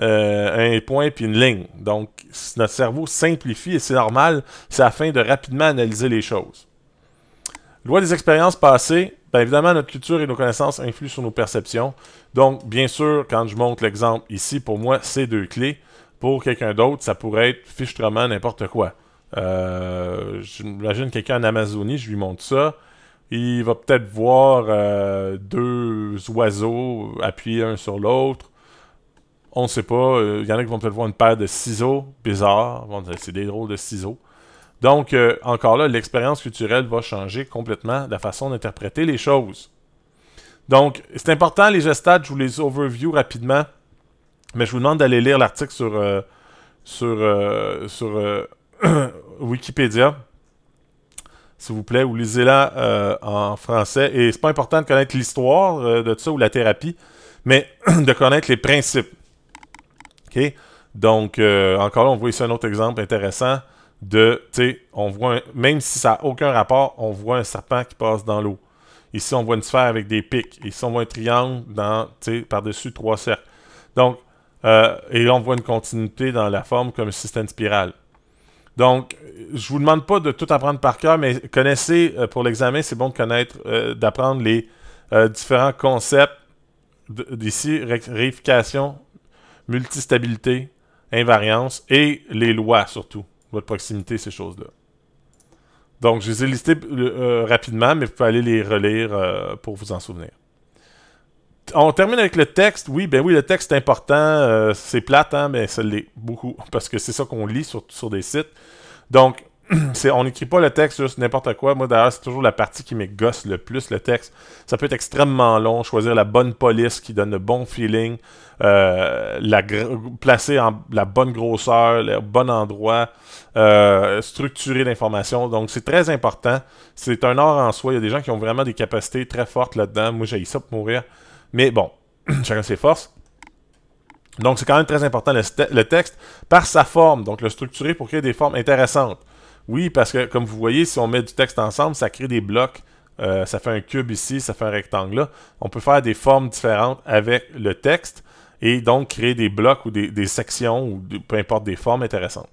S1: euh, un point puis une ligne. Donc, notre cerveau simplifie et c'est normal, c'est afin de rapidement analyser les choses. Loi des expériences passées, bien évidemment, notre culture et nos connaissances influent sur nos perceptions. Donc, bien sûr, quand je montre l'exemple ici, pour moi, c'est deux clés. Pour quelqu'un d'autre, ça pourrait être fichtrement n'importe quoi. Euh, J'imagine quelqu'un en Amazonie, je lui montre ça. Il va peut-être voir euh, deux oiseaux appuyés un sur l'autre. On ne sait pas. Euh, il y en a qui vont peut-être voir une paire de ciseaux bizarres. c'est des drôles de ciseaux. Donc, euh, encore là, l'expérience culturelle va changer complètement la façon d'interpréter les choses. Donc, c'est important, les gestades, je vous les overview rapidement, mais je vous demande d'aller lire l'article sur, euh, euh, <clears throat> Wikipédia, s'il vous plaît, ou lisez-la en français. Et c'est pas important de connaître l'histoire de ça ou la thérapie, mais <clears throat> de connaître les principes. OK? Donc, encore là, on voit ici un autre exemple intéressant de, on voit, même si ça n'a aucun rapport, on voit un serpent qui passe dans l'eau. Ici, on voit une sphère avec des pics. Ici, on voit un triangle dans, par-dessus trois cercles. Donc, euh, et là, on voit une continuité dans la forme comme un système spirale. Donc, je vous demande pas de tout apprendre par cœur, mais connaissez, euh, pour l'examen, c'est bon de connaître, euh, d'apprendre les différents concepts d'ici, réification, multistabilité, invariance et les lois surtout. Votre proximité, ces choses-là. Donc, je les ai listés euh, rapidement, mais vous pouvez aller les relire euh, pour vous en souvenir. On termine avec le texte. Oui, ben oui, le texte est important. Euh, c'est plate, hein, mais ça l'est beaucoup, <laughs> parce que c'est ça qu'on lit sur, sur des sites. Donc, <clears throat> on n'écrit pas le texte juste n'importe quoi. Moi, d'ailleurs, c'est toujours la partie qui m'égosse le plus, le texte. Ça peut être extrêmement long, choisir la bonne police qui donne le bon feeling, euh, placer en la bonne grosseur, le bon endroit, euh, structurer l'information. Donc, c'est très important. C'est un art en soi. Il y a des gens qui ont vraiment des capacités très fortes là-dedans. Moi, j'ai ça pour mourir. Mais bon, <clears throat> chacun ses forces. Donc, c'est quand même très important le, le texte par sa forme. Donc, le structurer pour créer des formes intéressantes. Oui, parce que comme vous voyez, si on met du texte ensemble, ça crée des blocs. Euh, ça fait un cube ici, ça fait un rectangle là. On peut faire des formes différentes avec le texte et donc créer des blocs ou des, sections ou peu importe des formes intéressantes.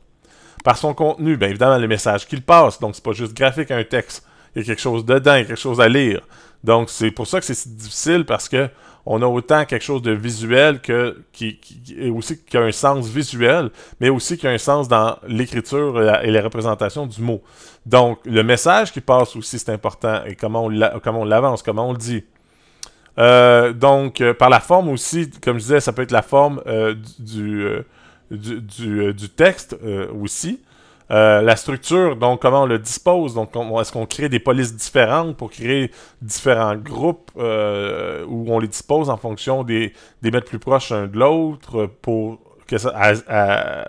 S1: Par son contenu, bien évidemment, le message qu'il passe. Donc, c'est pas juste graphique à un texte. Il y a quelque chose dedans, il y a quelque chose à lire. Donc, c'est pour ça que c'est si difficile parce que on a autant quelque chose de visuel que qui, qui aussi qui a un sens visuel, mais aussi qui a un sens dans l'écriture et, les représentations du mot. Donc, le message qui passe aussi, c'est important, et comment on l'avance, comment on le dit. Euh, donc, euh, par la forme aussi, comme je disais, ça peut être la forme euh, du, texte aussi. Euh, la structure, donc comment on le dispose, donc est-ce qu'on crée des polices différentes pour créer différents groupes euh, où on les dispose en fonction des, des mètres plus proches l'un de l'autre pour, que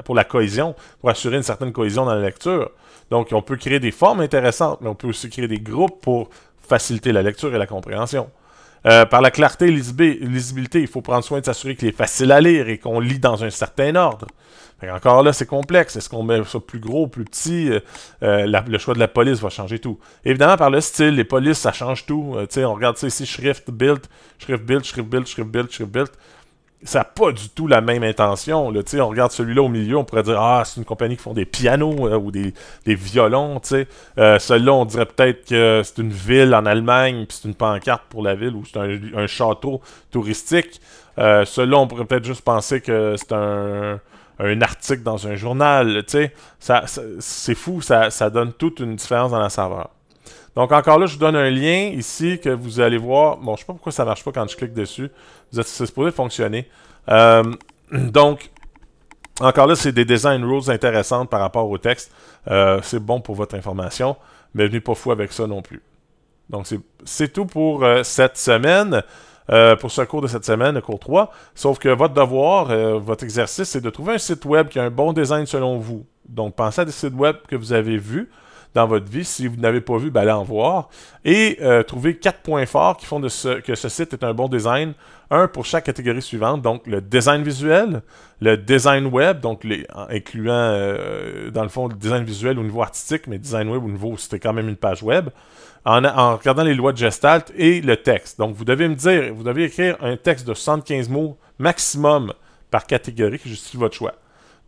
S1: pour la cohésion, pour assurer une certaine cohésion dans la lecture. Donc on peut créer des formes intéressantes, mais on peut aussi créer des groupes pour faciliter la lecture et la compréhension. Euh, par la clarté et lisibilité, il faut prendre soin de s'assurer qu'il est facile à lire et qu'on lit dans un certain ordre. encore là, c'est complexe. Est-ce qu'on met ça plus gros, plus petit euh, euh, Le choix de la police va changer tout. Évidemment, par le style, les polices, ça change tout. on regarde ça ici, shrift, build, shrift, build, shrift, build, shrift, build, build ça n'a pas du tout la même intention. On regarde celui-là au milieu, on pourrait dire Ah, c'est une compagnie qui font des pianos euh, ou des, violons. Euh, celui-là, on dirait peut-être que c'est une ville en Allemagne, puis c'est une pancarte pour la ville ou c'est un, château touristique. Euh, celui-là, on pourrait peut-être juste penser que c'est un, article dans un journal. ça c'est fou, ça, ça donne toute une différence dans la saveur. Donc encore là, je vous donne un lien ici que vous allez voir. Bon, je sais pas pourquoi ça marche pas quand je clique dessus. Vous supposé fonctionner. Euh, donc, encore là, c'est des design rules intéressantes par rapport au texte. Euh, c'est bon pour votre information, mais venez pas fou avec ça non plus. Donc, c'est tout pour euh, cette semaine. pour ce cours de cette semaine, le cours 3. Sauf que votre devoir, votre exercice, c'est de trouver un site web qui a un bon design selon vous. Donc, pensez à des sites web que vous avez vus, dans votre vie. Si vous n'avez pas vu, ben, allez en voir. Et euh, trouver quatre points forts qui font de ce, que ce site est un bon design. Un pour chaque catégorie suivante, donc le design visuel, le design web, donc les, incluant euh, dans le fond le design visuel au niveau artistique, mais design web au niveau c'était quand même une page web. En, en, regardant les lois de Gestalt et le texte. Donc, vous devez me dire, vous devez écrire un texte de 75 mots maximum par catégorie qui justifie votre choix.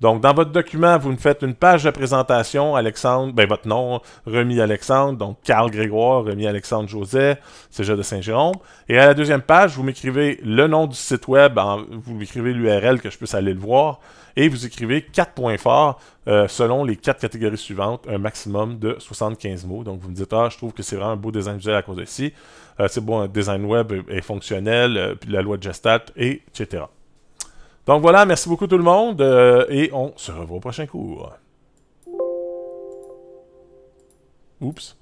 S1: Donc, dans votre document, vous me faites une page de présentation, Alexandre, ben, votre nom, remis Alexandre, donc Carl Grégoire, remis Alexandre José, Cégep de Saint-Jérôme. Et à la deuxième page, vous m'écrivez le nom du site web, vous m'écrivez l'URL que je puisse aller le voir, et vous écrivez quatre points forts euh, selon les quatre catégories suivantes, un maximum de 75 mots. Donc, vous me dites, ah, je trouve que c'est vraiment un beau design visuel à cause de ci, euh, c'est bon, un design web est, fonctionnel, euh, puis la loi de Gestat, et etc. Donc voilà, merci beaucoup tout le monde, euh, et on se revoit au prochain cours. Oups.